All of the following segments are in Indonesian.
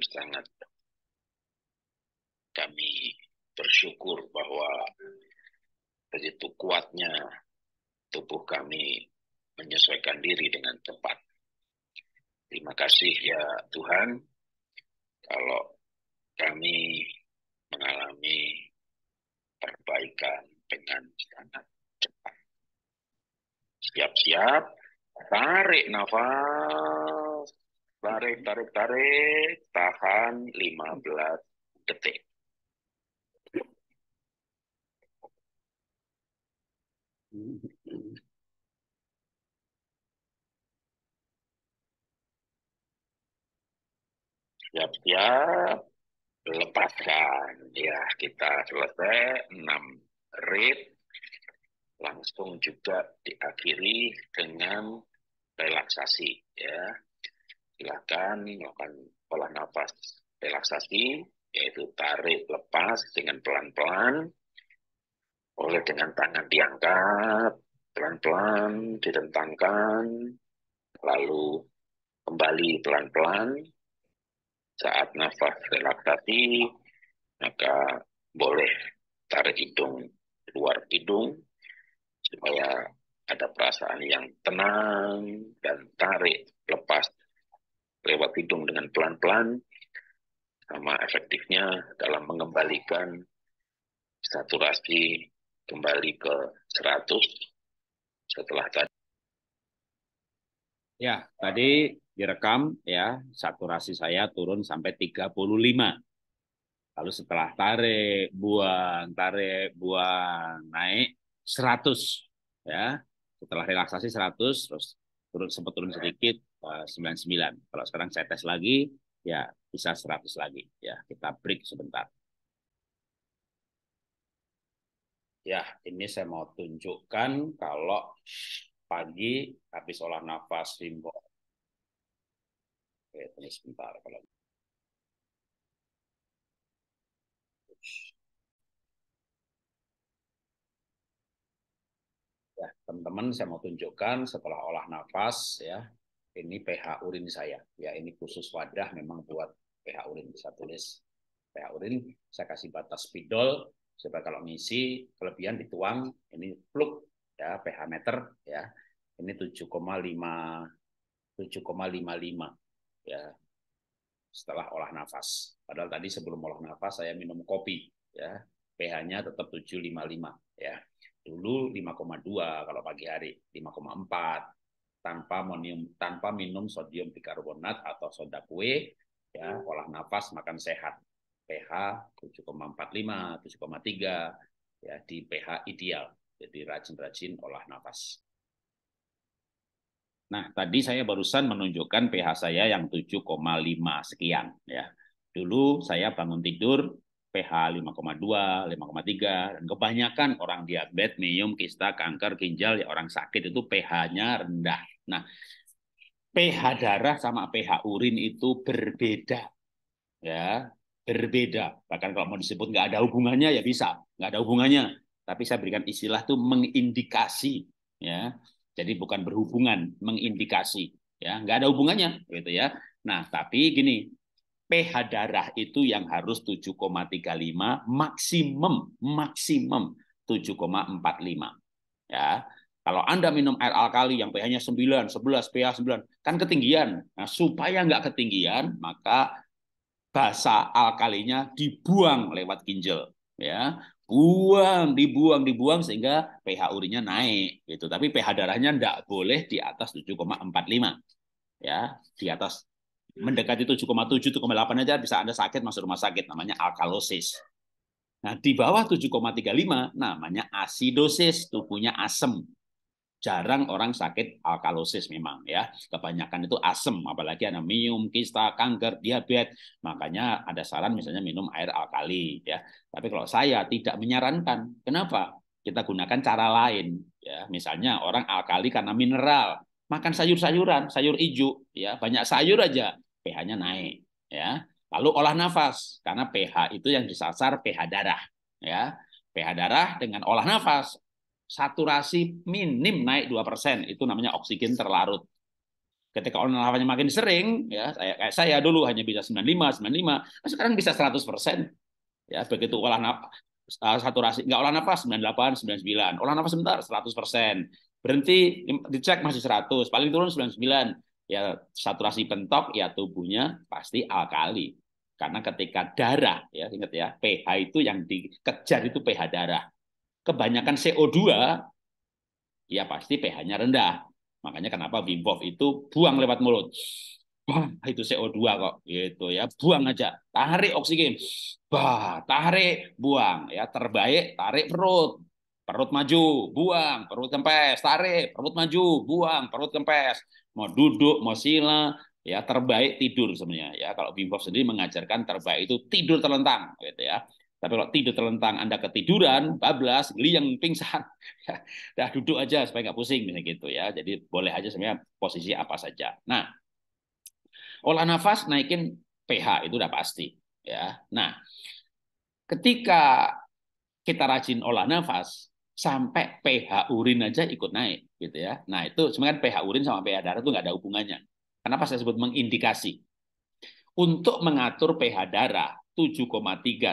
dan sangat kami bersyukur bahwa begitu kuatnya tubuh kami menyesuaikan diri dengan tepat. Terima kasih ya Tuhan kalau kami mengalami perbaikan dengan sangat cepat. Siap-siap, tarik nafas. Tarik, tarik, tarik. Tahan 15 detik. Siap-siap. Lepaskan. Ya, kita selesai. 6 rit. Langsung juga diakhiri dengan relaksasi. Ya silahkan melakukan pola nafas relaksasi, yaitu tarik lepas dengan pelan-pelan, oleh dengan tangan diangkat, pelan-pelan ditentangkan, lalu kembali pelan-pelan. Saat nafas relaksasi, maka boleh tarik hidung keluar hidung, supaya ada perasaan yang tenang dan tarik lepas lewat hidung dengan pelan-pelan sama efektifnya dalam mengembalikan saturasi kembali ke 100 setelah tadi. Ya, tadi direkam ya, saturasi saya turun sampai 35. Lalu setelah tarik, buang, tarik, buang, naik 100 ya. Setelah relaksasi 100 terus turun sempat turun sedikit 99. Eh, kalau sekarang saya tes lagi, ya bisa 100 lagi. Ya, kita break sebentar. Ya, ini saya mau tunjukkan kalau pagi habis olah nafas simbol. Oke, tunggu sebentar kalau Ya, teman-teman saya mau tunjukkan setelah olah nafas ya ini pH urin saya. Ya, ini khusus wadah memang buat pH urin. bisa tulis pH urin, saya kasih batas spidol supaya kalau ngisi kelebihan dituang ini plug ya pH meter ya. Ini 7,5 7,55 ya. Setelah olah nafas. Padahal tadi sebelum olah nafas saya minum kopi ya. pH-nya tetap 7,55 ya. Dulu 5,2 kalau pagi hari, 5,4 tanpa minum tanpa minum sodium bikarbonat atau soda kue ya hmm. olah nafas makan sehat pH 7,45 7,3 ya di pH ideal jadi rajin-rajin olah nafas Nah, tadi saya barusan menunjukkan pH saya yang 7,5 sekian ya. Dulu saya bangun tidur pH 5,2, 5,3 dan kebanyakan orang diabetes, minum, kista, kanker, ginjal ya orang sakit itu pH-nya rendah. Nah, pH darah sama pH urin itu berbeda. Ya, berbeda. Bahkan kalau mau disebut nggak ada hubungannya ya bisa, nggak ada hubungannya. Tapi saya berikan istilah itu mengindikasi ya. Jadi bukan berhubungan, mengindikasi ya, nggak ada hubungannya gitu ya. Nah, tapi gini, pH darah itu yang harus 7,35 maksimum maksimum 7,45. Ya. Kalau Anda minum air alkali yang pH-nya 9, 11, pH 9, kan ketinggian. Nah, supaya nggak ketinggian, maka basa alkalinya dibuang lewat ginjal. Ya, buang, dibuang, dibuang sehingga pH urinnya naik. Gitu. Tapi pH darahnya nggak boleh di atas 7,45. Ya, di atas mendekati 7,7, 7,8 aja bisa Anda sakit masuk rumah sakit, namanya alkalosis. Nah, di bawah 7,35 namanya asidosis, tubuhnya asem. Jarang orang sakit alkalosis memang ya. Kebanyakan itu asem, apalagi minum kista, kanker, diabetes. Makanya ada saran misalnya minum air alkali ya. Tapi kalau saya tidak menyarankan. Kenapa? Kita gunakan cara lain ya. Misalnya orang alkali karena mineral makan sayur-sayuran, sayur hijau, ya banyak sayur aja, pH-nya naik, ya. Lalu olah nafas karena pH itu yang disasar pH darah, ya. pH darah dengan olah nafas saturasi minim naik 2%, itu namanya oksigen terlarut. Ketika olah nafasnya makin sering, ya saya, kayak saya dulu hanya bisa 95, 95, nah sekarang bisa 100%. Ya, begitu olah nafas eh, saturasi nggak olah nafas 98 99 olah nafas sebentar 100 persen berhenti dicek masih 100 paling turun 99 ya saturasi pentok ya tubuhnya pasti alkali karena ketika darah ya ingat ya pH itu yang dikejar itu pH darah kebanyakan CO2 ya pasti pH-nya rendah makanya kenapa Wim itu buang lewat mulut bah itu CO2 kok gitu ya buang aja tarik oksigen bah tarik buang ya terbaik tarik perut perut maju, buang, perut kempes, tarik, perut maju, buang, perut kempes. Mau duduk, mau sila, ya terbaik tidur sebenarnya ya. Kalau Wim Hof sendiri mengajarkan terbaik itu tidur terlentang gitu ya. Tapi kalau tidur terlentang Anda ketiduran, bablas, yang pingsan, ya, dah duduk aja supaya nggak pusing misalnya gitu ya. Jadi boleh aja sebenarnya posisi apa saja. Nah, olah nafas naikin pH itu udah pasti ya. Nah, ketika kita rajin olah nafas, sampai pH urin aja ikut naik gitu ya. Nah itu sebenarnya kan pH urin sama pH darah itu nggak ada hubungannya. Kenapa saya sebut mengindikasi? Untuk mengatur pH darah 7,3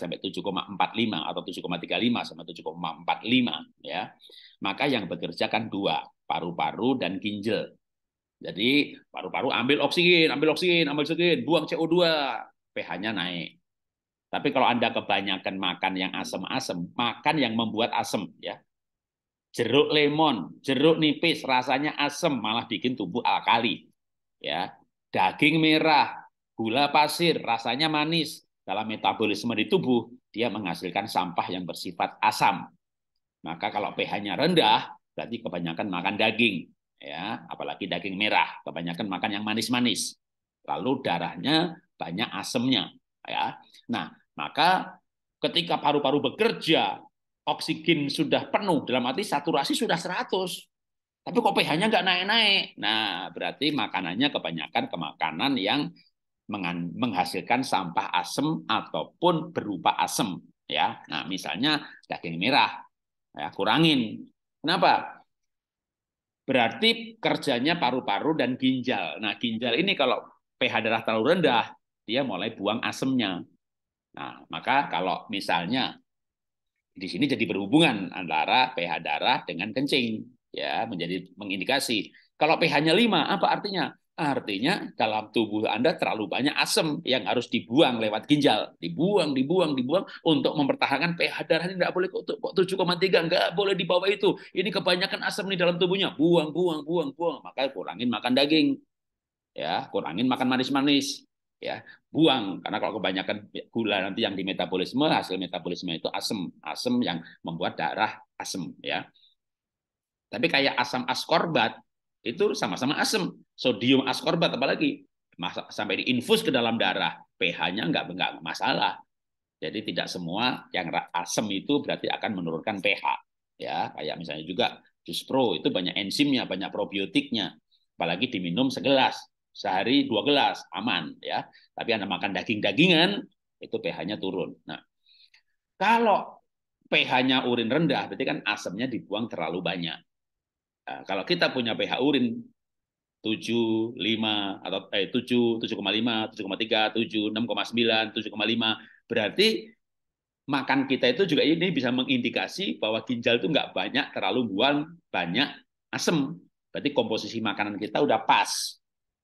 sampai 7,45 atau 7,35 sampai 7,45 ya. Maka yang bekerja kan dua, paru-paru dan ginjal. Jadi paru-paru ambil oksigen, ambil oksigen, ambil oksigen, buang CO2, pH-nya naik. Tapi kalau Anda kebanyakan makan yang asam-asam, makan yang membuat asam ya jeruk lemon, jeruk nipis rasanya asem malah bikin tubuh alkali. Ya, daging merah, gula pasir rasanya manis. Dalam metabolisme di tubuh, dia menghasilkan sampah yang bersifat asam. Maka kalau pH-nya rendah, berarti kebanyakan makan daging, ya, apalagi daging merah, kebanyakan makan yang manis-manis. Lalu darahnya banyak asemnya, ya. Nah, maka ketika paru-paru bekerja, oksigen sudah penuh, dalam arti saturasi sudah 100. Tapi kok pH-nya nggak naik-naik? Nah, berarti makanannya kebanyakan kemakanan yang menghasilkan sampah asem ataupun berupa asem. ya. Nah, misalnya daging merah. Ya, kurangin. Kenapa? Berarti kerjanya paru-paru dan ginjal. Nah, ginjal ini kalau pH darah terlalu rendah, dia mulai buang asemnya. Nah, maka kalau misalnya di sini jadi berhubungan antara pH darah dengan kencing ya menjadi mengindikasi kalau pH-nya 5 apa artinya artinya dalam tubuh Anda terlalu banyak asam yang harus dibuang lewat ginjal dibuang dibuang dibuang untuk mempertahankan pH darah ini tidak boleh kok 7,3 nggak boleh di bawah itu ini kebanyakan asam nih dalam tubuhnya buang buang buang buang maka kurangin makan daging ya kurangin makan manis-manis ya buang karena kalau kebanyakan gula nanti yang di metabolisme hasil metabolisme itu asam asam yang membuat darah asam ya tapi kayak asam askorbat itu sama-sama asam sodium askorbat apalagi sampai di infus ke dalam darah pH-nya nggak nggak masalah jadi tidak semua yang asam itu berarti akan menurunkan pH ya kayak misalnya juga jus pro itu banyak enzimnya banyak probiotiknya apalagi diminum segelas sehari dua gelas aman ya tapi anda makan daging dagingan itu ph-nya turun nah kalau ph-nya urin rendah berarti kan asamnya dibuang terlalu banyak nah, kalau kita punya ph urin tujuh lima atau eh 7, 7,5, 7,3, 7, 6,9, 7,5 berarti makan kita itu juga ini bisa mengindikasi bahwa ginjal itu nggak banyak terlalu buang banyak asam berarti komposisi makanan kita udah pas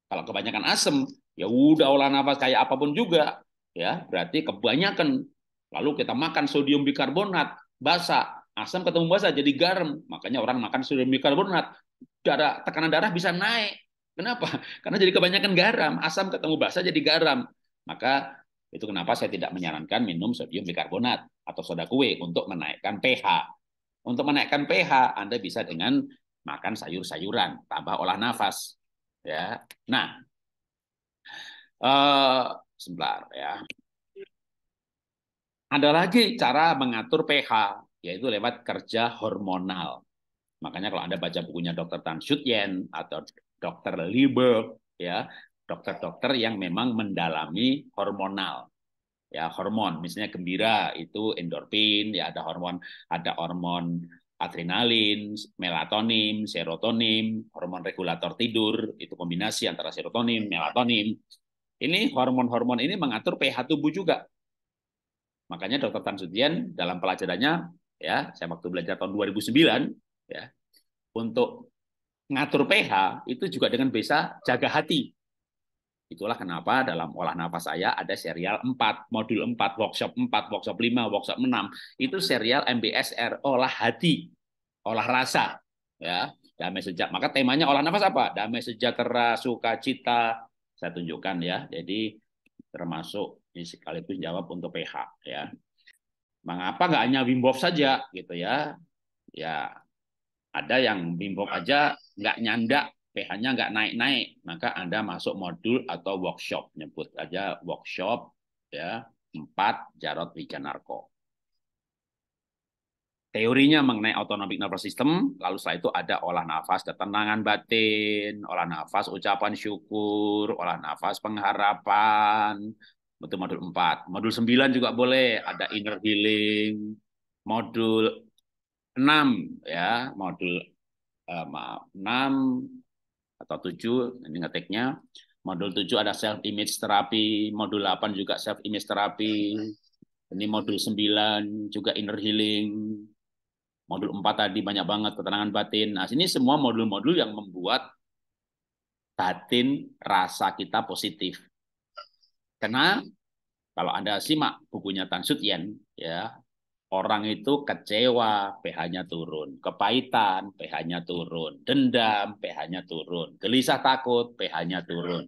kalau kebanyakan asam, ya udah olah nafas kayak apapun juga, ya berarti kebanyakan. Lalu kita makan sodium bikarbonat basah, asam ketemu basah jadi garam. Makanya orang makan sodium bikarbonat, darah tekanan darah bisa naik. Kenapa? Karena jadi kebanyakan garam, asam ketemu basah jadi garam. Maka itu kenapa saya tidak menyarankan minum sodium bikarbonat atau soda kue untuk menaikkan pH. Untuk menaikkan pH, Anda bisa dengan makan sayur-sayuran, tambah olah nafas ya. Nah, uh, sebentar ya. Ada lagi cara mengatur pH, yaitu lewat kerja hormonal. Makanya kalau Anda baca bukunya Dr. Tan Shutyen atau Dr. Lieberg, ya, dokter-dokter yang memang mendalami hormonal. Ya, hormon misalnya gembira itu endorfin, ya ada hormon ada hormon adrenalin, melatonin, serotonin, hormon regulator tidur, itu kombinasi antara serotonin, melatonin. Ini hormon-hormon ini mengatur pH tubuh juga. Makanya Dr. Tan Sudian dalam pelajarannya ya, saya waktu belajar tahun 2009 ya, untuk ngatur pH itu juga dengan bisa jaga hati. Itulah kenapa dalam olah nafas saya ada serial 4, modul 4, workshop 4, workshop 5, workshop 6. Itu serial MBSR, olah hati, olah rasa. ya Damai sejak Maka temanya olah nafas apa? Damai sejahtera, sukacita. Saya tunjukkan ya. Jadi termasuk ini sekaligus jawab untuk PH ya. Mengapa nggak hanya Wim Hof saja gitu ya? Ya ada yang Wim aja nggak nyandak pH-nya nggak naik-naik, maka Anda masuk modul atau workshop, nyebut aja workshop ya 4 Jarot Wijanarko. Teorinya mengenai autonomic nervous system, lalu setelah itu ada olah nafas ketenangan batin, olah nafas ucapan syukur, olah nafas pengharapan, itu modul 4. Modul 9 juga boleh, ada inner healing, modul 6 ya, modul eh, maaf, 6 atau 7 ini ngetiknya. Modul 7 ada self image terapi, modul 8 juga self image terapi. Ini modul 9 juga inner healing. Modul 4 tadi banyak banget ketenangan batin. Nah, ini semua modul-modul yang membuat batin rasa kita positif. Karena kalau Anda simak bukunya Tan Sut Yen, ya, Orang itu kecewa, pH-nya turun. Kepahitan, pH-nya turun. Dendam, pH-nya turun. Gelisah takut, pH-nya turun.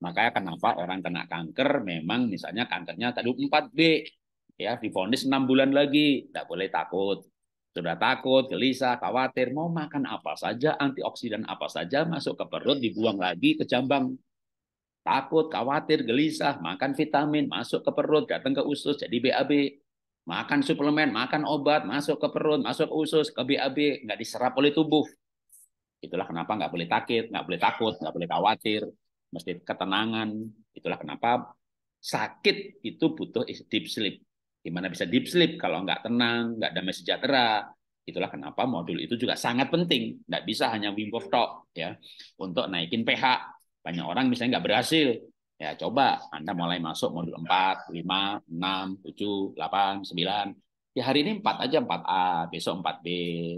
Makanya kenapa orang kena kanker, memang misalnya kankernya tadi 4B. Ya, difonis 6 bulan lagi. Tidak boleh takut. Sudah takut, gelisah, khawatir. Mau makan apa saja, antioksidan apa saja, masuk ke perut, dibuang lagi ke jambang. Takut, khawatir, gelisah, makan vitamin, masuk ke perut, datang ke usus, jadi BAB Makan suplemen, makan obat, masuk ke perut, masuk ke usus, ke BAB, nggak diserap oleh tubuh. Itulah kenapa nggak boleh takut, nggak boleh takut, nggak boleh khawatir, mesti ketenangan. Itulah kenapa sakit itu butuh deep sleep. Gimana bisa deep sleep kalau nggak tenang, nggak damai sejahtera, Itulah kenapa modul itu juga sangat penting. Nggak bisa hanya Wim Hof talk ya untuk naikin pH. Banyak orang misalnya nggak berhasil Ya, coba Anda mulai masuk modul 4, 5, 6, 7, 8, 9. Ya hari ini 4 aja 4A, besok 4B,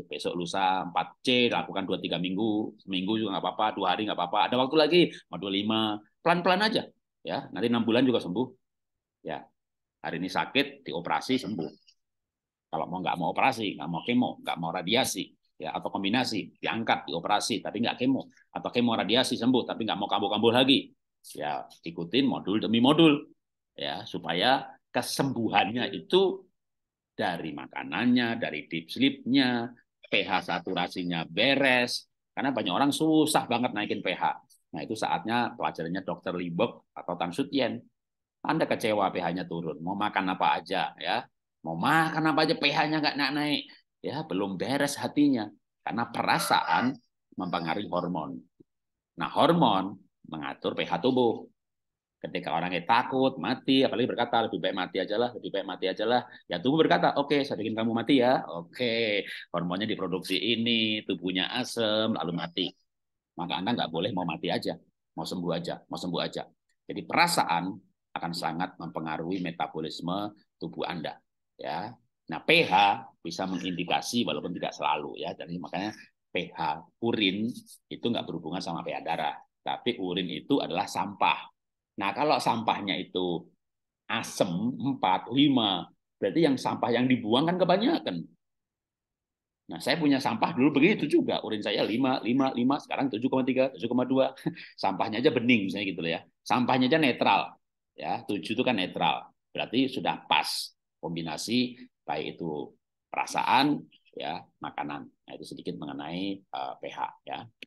besok lusa 4C, lakukan 2 3 minggu, seminggu juga nggak apa-apa, 2 hari nggak apa-apa. Ada waktu lagi modul 5. Pelan-pelan aja ya. Nanti 6 bulan juga sembuh. Ya. Hari ini sakit, dioperasi sembuh. Kalau mau nggak mau operasi, nggak mau kemo, nggak mau radiasi, ya atau kombinasi diangkat dioperasi tapi nggak kemo atau kemo radiasi sembuh tapi nggak mau kambuh-kambuh lagi ya ikutin modul demi modul ya supaya kesembuhannya itu dari makanannya, dari deep sleep-nya, pH saturasinya beres. Karena banyak orang susah banget naikin pH. Nah, itu saatnya pelajarannya dokter Libok atau Tan Sutien. Anda kecewa pH-nya turun, mau makan apa aja ya. Mau makan apa aja pH-nya nggak naik, naik. Ya, belum beres hatinya. Karena perasaan mempengaruhi hormon. Nah, hormon mengatur pH tubuh. Ketika orangnya takut, mati, apalagi berkata, lebih baik mati aja lah, lebih baik mati aja lah. Ya tubuh berkata, oke, okay, saya bikin kamu mati ya. Oke, okay. hormonnya diproduksi ini, tubuhnya asem, lalu mati. Maka Anda nggak boleh mau mati aja, mau sembuh aja, mau sembuh aja. Jadi perasaan akan sangat mempengaruhi metabolisme tubuh Anda. ya. Nah, pH bisa mengindikasi walaupun tidak selalu ya. Jadi makanya pH urin itu nggak berhubungan sama pH darah tapi urin itu adalah sampah. Nah, kalau sampahnya itu asem 4, 5, berarti yang sampah yang dibuang kan kebanyakan. Nah, saya punya sampah dulu begitu juga. Urin saya 5, 5, 5, sekarang 7,3, 7,2. Sampahnya aja bening misalnya gitu ya. Sampahnya aja netral. Ya, 7 itu kan netral. Berarti sudah pas kombinasi baik itu perasaan ya makanan. Nah, itu sedikit mengenai uh, pH ya.